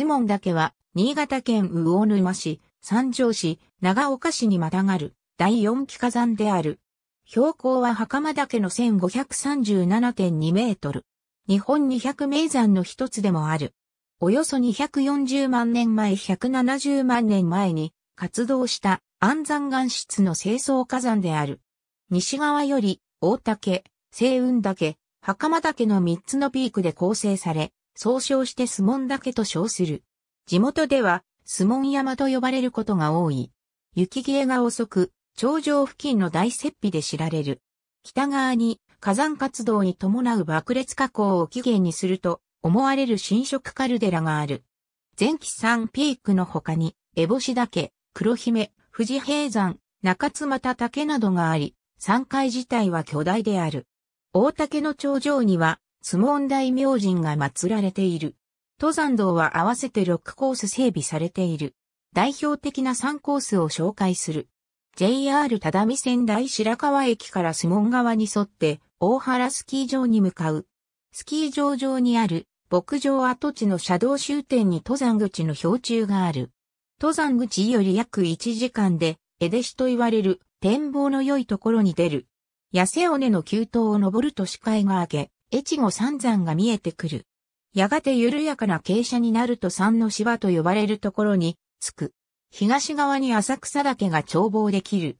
モ門岳は、新潟県魚沼市、三条市、長岡市にまたがる、第四期火山である。標高は袴岳の1537.2メートル。日本200名山の一つでもある。およそ240万年前170万年前に活動した安山岩質の清掃火山である。西側より大竹、星雲岳、袴岳の3つのピークで構成され、総称してスモン岳と称する。地元では、スモン山と呼ばれることが多い。雪消えが遅く、頂上付近の大雪庇で知られる。北側に火山活動に伴う爆裂火口を起源にすると思われる新色カルデラがある。前期山ピークの他に、エボシ岳、黒姫、富士平山、中津又岳などがあり、山階自体は巨大である。大竹の頂上には相撲大明神が祀られている。登山道は合わせて6コース整備されている。代表的な3コースを紹介する。JR 只見線大白川駅から相門川に沿って大原スキー場に向かう。スキー場上にある牧場跡地の車道終点に登山口の標柱がある。登山口より約1時間で、江出市と言われる展望の良いところに出る。痩せ尾根の急登を登ると視界が明け、越後三山が見えてくる。やがて緩やかな傾斜になると三の芝と呼ばれるところに、着く。東側に浅草岳が眺望できる。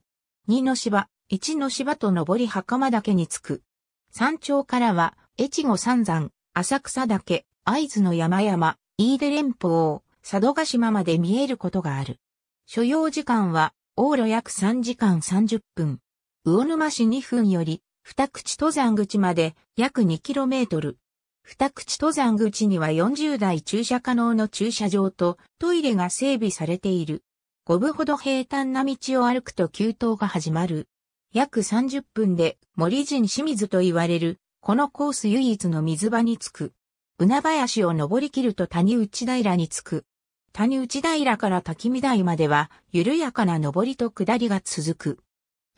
二の芝、一の芝と登り袴岳に着く。山頂からは、越後三山、浅草岳、合図の山々、飯出連峰、佐渡島まで見えることがある。所要時間は、往路約3時間30分。魚沼市2分より、二口登山口まで約 2km。二口登山口には40台駐車可能の駐車場とトイレが整備されている。5分ほど平坦な道を歩くと急登が始まる。約30分で森人清水と言われる、このコース唯一の水場に着く。海林を登り切ると谷内平に着く。谷内平から滝見台までは緩やかな登りと下りが続く。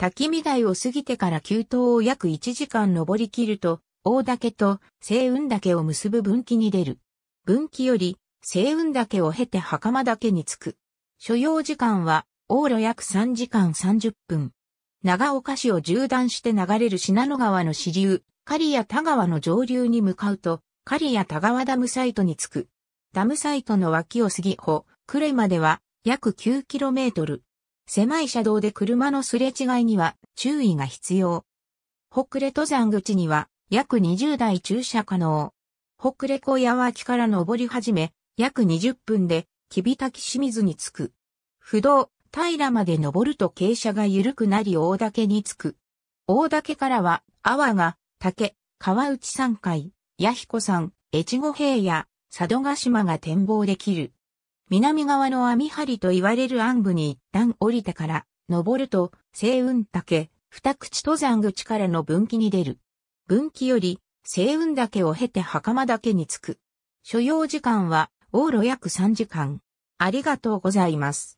滝見台を過ぎてから急登を約1時間登り切ると、大岳と星雲岳を結ぶ分岐に出る。分岐より、星雲岳を経て袴岳に着く。所要時間は、往路約3時間30分。長岡市を縦断して流れる信濃川の支流、刈谷田川の上流に向かうと、刈谷田川ダムサイトに着く。ダムサイトの脇を過ぎ、ほ、呉までは約 9km。狭い車道で車のすれ違いには注意が必要。北れ登山口には約20台駐車可能。北れ小屋脇から登り始め、約20分で、キビタキ清水に着く。不動、平まで登ると傾斜が緩くなり大岳に着く。大岳からは、阿波が、竹、川内山海、弥彦山、越後平野、佐渡ヶ島が展望できる。南側の網張りと言われる暗部に一旦降りてから、登ると、星雲岳、二口登山口からの分岐に出る。分岐より、星雲岳を経て袴岳に着く。所要時間は、往路約3時間。ありがとうございます。